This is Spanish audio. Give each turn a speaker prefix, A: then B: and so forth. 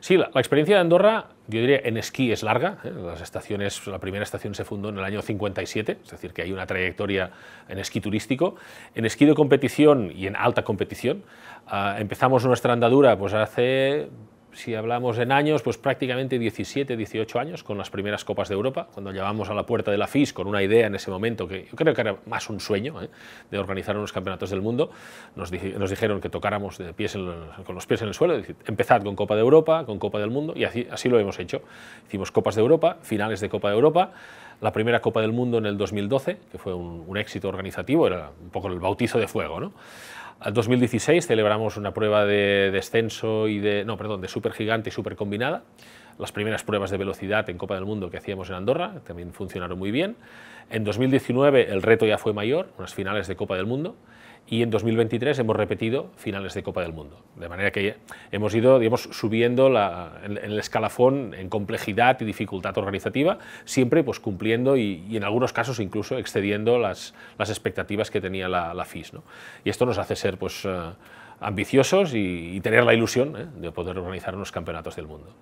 A: Sí, la, experiencia de Andorra, yo diría, en esquí es larga. ¿eh? Las estaciones, la primera estación se fundó en el año 57, es decir, que hay una trayectoria en esquí turístico. En esquí de competición y en alta competición, ah, empezamos nuestra andadura pues hace si hablamos en años, pues prácticamente 17, 18 años con las primeras Copas de Europa, cuando llevamos a la puerta de la FIS con una idea en ese momento que yo creo que era más un sueño ¿eh? de organizar unos campeonatos del mundo. Nos, dijeron que tocáramos de pies con los pies en el suelo, decir, empezad con Copa de Europa, con Copa del Mundo, y así, así lo hemos hecho. Hicimos Copas de Europa, finales de Copa de Europa, la primera Copa del Mundo en el 2012, que fue un, éxito organizativo, era un poco el bautizo de fuego. Al 2016 celebramos una prueba de descenso y de, no, perdón, de supergigante y supercombinada. Las primeras pruebas de velocidad en Copa del Mundo que hacíamos en Andorra también funcionaron muy bien. En 2019 el reto ya fue mayor, unas finales de Copa del Mundo y en 2023 hemos repetido finales de Copa del Mundo. De manera que hemos ido subiendo en, el escalafón en complejidad y dificultad organizativa, siempre pues, cumpliendo y, en algunos casos incluso excediendo las, expectativas que tenía la, FIS. ¿no? Y esto nos hace ser pues, eh, ambiciosos y, tener la ilusión ¿eh? de poder organizar unos campeonatos del mundo.